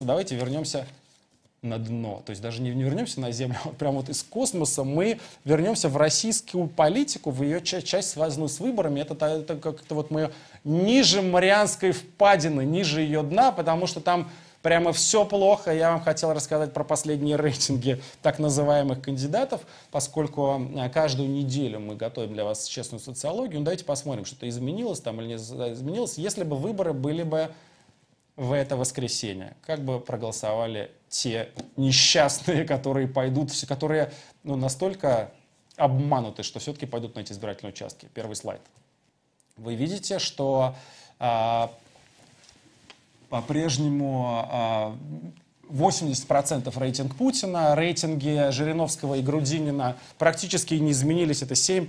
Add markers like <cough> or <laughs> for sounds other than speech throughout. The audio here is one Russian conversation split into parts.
Давайте вернемся на дно. То есть даже не, не вернемся на Землю, <laughs> а прям вот из космоса мы вернемся в российскую политику, в ее часть, часть связанную с выборами. Это, это как-то вот мы ниже Марианской впадины, ниже ее дна, потому что там прямо все плохо. Я вам хотел рассказать про последние рейтинги <laughs> так называемых кандидатов, поскольку а, каждую неделю мы готовим для вас честную социологию. Ну, давайте посмотрим, что-то изменилось там или не изменилось. Если бы выборы были бы в это воскресенье, как бы проголосовали те несчастные, которые пойдут, которые ну, настолько обмануты, что все-таки пойдут на эти избирательные участки. Первый слайд. Вы видите, что а, по-прежнему а, 80% рейтинг Путина, рейтинги Жириновского и Грудинина практически не изменились, это 7%,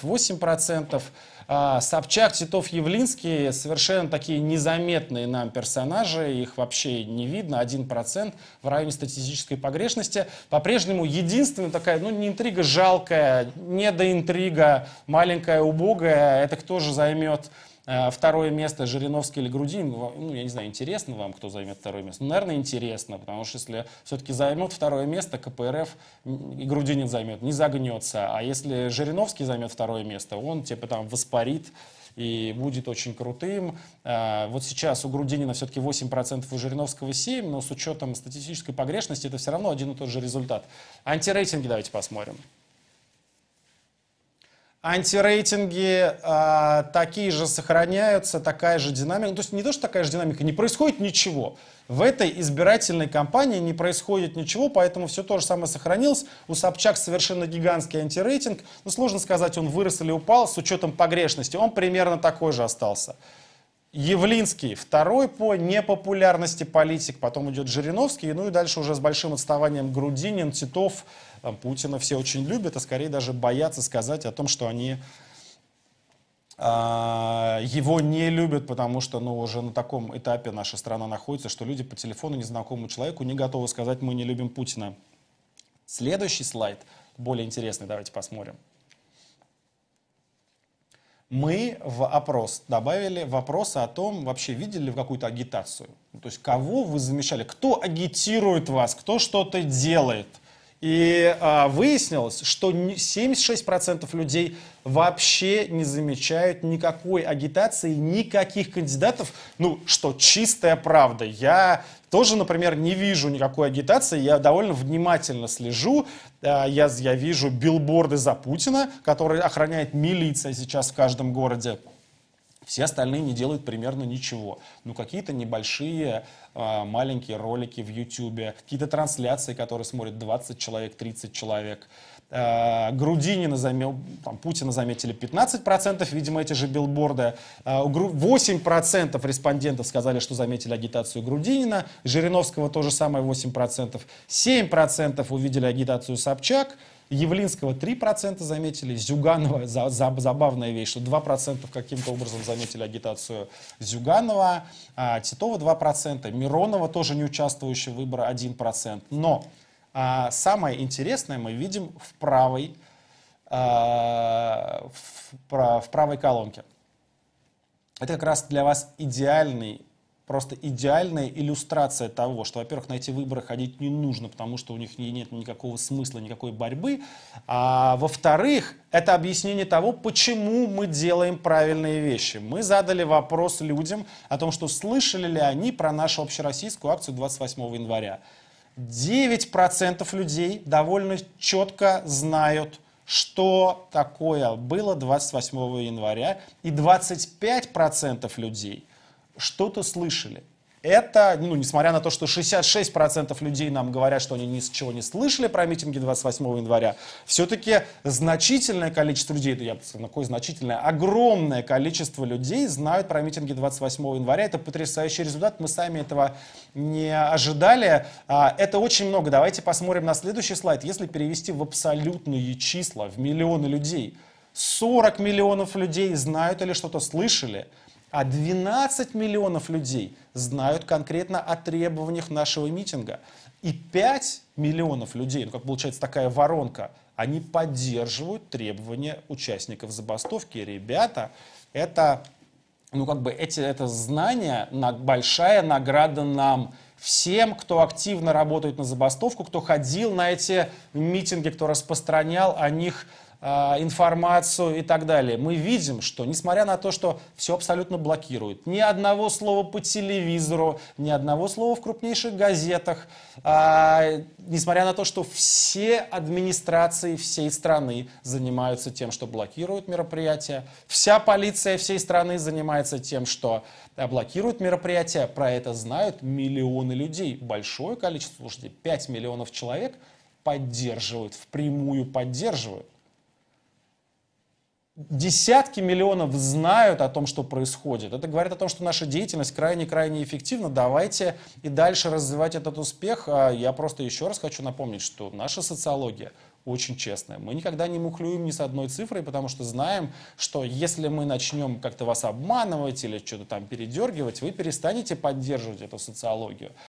8%. А, Собчак, Титов, Явлинский совершенно такие незаметные нам персонажи, их вообще не видно, 1% в районе статистической погрешности. По-прежнему единственная такая, ну не интрига жалкая, не до интрига, маленькая, убогая, это кто же займет а, второе место Жириновский или Грудин, ну, ну, я не знаю, интересно вам, кто займет второе место? Ну, наверное, интересно, потому что если все-таки займет второе место, КПРФ и Грудинин займет, не загнется. А если Жириновский займет второе место, он типа там воспарит и будет очень крутым. А, вот сейчас у Грудинина все-таки 8%, у Жириновского 7%, но с учетом статистической погрешности это все равно один и тот же результат. Антирейтинги давайте посмотрим. Антирейтинги э, такие же сохраняются, такая же динамика. то есть не то, что такая же динамика, не происходит ничего. В этой избирательной кампании не происходит ничего, поэтому все то же самое сохранилось. У Собчак совершенно гигантский антирейтинг. Ну, сложно сказать, он вырос или упал с учетом погрешности. Он примерно такой же остался. Явлинский второй по непопулярности политик, потом идет Жириновский, ну и дальше уже с большим отставанием Грудинин, Титов, там, Путина все очень любят, а скорее даже боятся сказать о том, что они а, его не любят, потому что ну, уже на таком этапе наша страна находится, что люди по телефону незнакомому человеку не готовы сказать «мы не любим Путина». Следующий слайд, более интересный, давайте посмотрим мы в опрос добавили вопросы о том, вообще видели ли вы какую-то агитацию. То есть кого вы замечали, кто агитирует вас, кто что-то делает – и а, выяснилось, что 76% людей вообще не замечают никакой агитации, никаких кандидатов, ну, что чистая правда. Я тоже, например, не вижу никакой агитации, я довольно внимательно слежу, а, я, я вижу билборды за Путина, которые охраняет милиция сейчас в каждом городе. Все остальные не делают примерно ничего. Ну, какие-то небольшие, а, маленькие ролики в YouTube, какие-то трансляции, которые смотрят 20 человек, 30 человек. А, Грудинина, замел, там, Путина заметили 15%, видимо, эти же билборды. 8% а, респондентов сказали, что заметили агитацию Грудинина. Жириновского то же самое 8%. 7% увидели агитацию Собчак. Явлинского 3% заметили, Зюганова, за, за, забавная вещь, что 2% каким-то образом заметили агитацию Зюганова, а, Титова 2%, Миронова тоже не участвующий в выборах 1%. Но а, самое интересное мы видим в правой, а, в, в правой колонке. Это как раз для вас идеальный просто идеальная иллюстрация того, что, во-первых, на эти выборы ходить не нужно, потому что у них нет никакого смысла, никакой борьбы. А во-вторых, это объяснение того, почему мы делаем правильные вещи. Мы задали вопрос людям о том, что слышали ли они про нашу общероссийскую акцию 28 января. 9% людей довольно четко знают, что такое было 28 января, и 25% людей – что-то слышали. Это, ну, несмотря на то, что 66% людей нам говорят, что они ни с чего не слышали про митинги 28 января, все-таки значительное количество людей, Это я такое значительное, огромное количество людей знают про митинги 28 января. Это потрясающий результат, мы сами этого не ожидали. А, это очень много. Давайте посмотрим на следующий слайд. Если перевести в абсолютные числа, в миллионы людей, 40 миллионов людей знают или что-то слышали – а 12 миллионов людей знают конкретно о требованиях нашего митинга. И 5 миллионов людей, ну как получается такая воронка, они поддерживают требования участников забастовки. Ребята, это, ну как бы эти, это знание, большая награда нам, всем, кто активно работает на забастовку, кто ходил на эти митинги, кто распространял о них а, информацию и так далее. Мы видим, что несмотря на то, что все абсолютно блокируют, ни одного слова по телевизору, ни одного слова в крупнейших газетах, а, несмотря на то, что все администрации всей страны занимаются тем, что блокируют мероприятия, вся полиция всей страны занимается тем, что а, блокируют мероприятия, про это знают миллионы людей, большое количество, слушайте, 5 миллионов человек поддерживают, впрямую поддерживают десятки миллионов знают о том, что происходит. Это говорит о том, что наша деятельность крайне-крайне эффективна. Давайте и дальше развивать этот успех. А я просто еще раз хочу напомнить, что наша социология очень честная. Мы никогда не мухлюем ни с одной цифрой, потому что знаем, что если мы начнем как-то вас обманывать или что-то там передергивать, вы перестанете поддерживать эту социологию.